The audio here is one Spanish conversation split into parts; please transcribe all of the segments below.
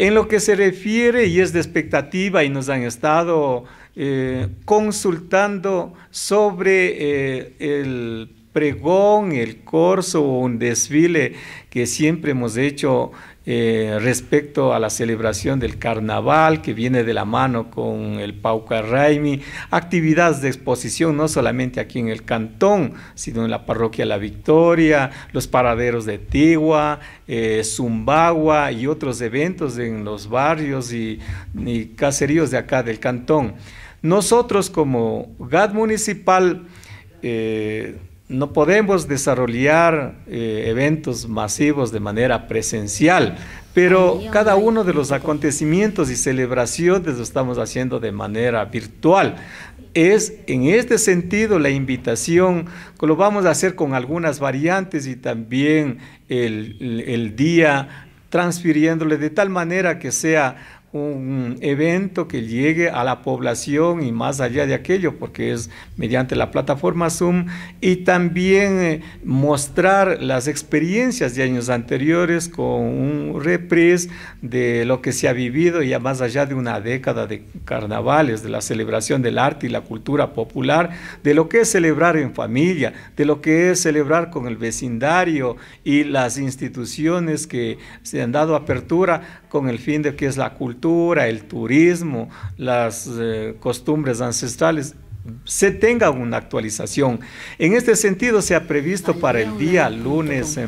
En lo que se refiere, y es de expectativa, y nos han estado eh, consultando sobre eh, el pregón, el corso o un desfile que siempre hemos hecho eh, respecto a la celebración del carnaval que viene de la mano con el Pauca Raimi, actividades de exposición no solamente aquí en el cantón, sino en la parroquia La Victoria, los paraderos de Tigua, eh, Zumbagua y otros eventos en los barrios y, caseríos de acá del cantón. Nosotros como GAD municipal eh, no podemos desarrollar eh, eventos masivos de manera presencial, pero cada uno de los acontecimientos y celebraciones lo estamos haciendo de manera virtual. Es en este sentido la invitación, lo vamos a hacer con algunas variantes y también el, el día transfiriéndole de tal manera que sea un evento que llegue a la población y más allá de aquello, porque es mediante la plataforma Zoom, y también eh, mostrar las experiencias de años anteriores con un reprise de lo que se ha vivido ya más allá de una década de carnavales, de la celebración del arte y la cultura popular, de lo que es celebrar en familia, de lo que es celebrar con el vecindario y las instituciones que se han dado apertura con el fin de que es la cultura el turismo, las eh, costumbres ancestrales, se tenga una actualización. En este sentido, se ha previsto para el día lunes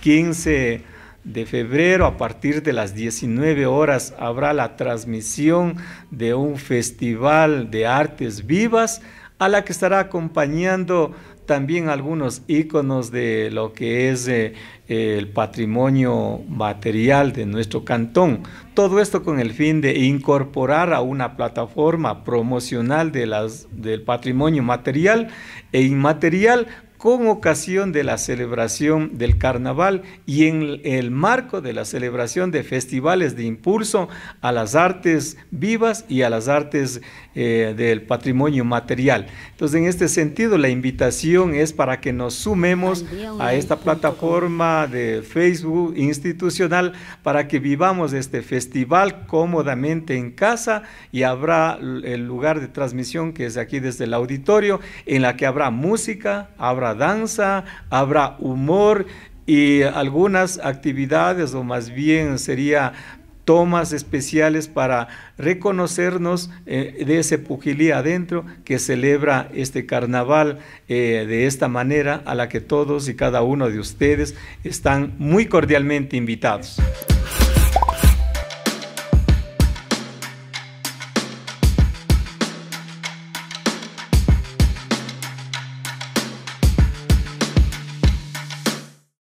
15 em, de febrero, a partir de las 19 horas, habrá la transmisión de un festival de artes vivas a la que estará acompañando también algunos íconos de lo que es eh, el patrimonio material de nuestro cantón. Todo esto con el fin de incorporar a una plataforma promocional de las, del patrimonio material e inmaterial con ocasión de la celebración del carnaval y en el marco de la celebración de festivales de impulso a las artes vivas y a las artes eh, del patrimonio material. Entonces, en este sentido, la invitación es para que nos sumemos a esta plataforma de Facebook institucional para que vivamos este festival cómodamente en casa y habrá el lugar de transmisión que es aquí desde el auditorio, en la que habrá música, habrá danza, habrá humor y algunas actividades o más bien sería tomas especiales para reconocernos eh, de ese pugilí adentro que celebra este carnaval eh, de esta manera a la que todos y cada uno de ustedes están muy cordialmente invitados.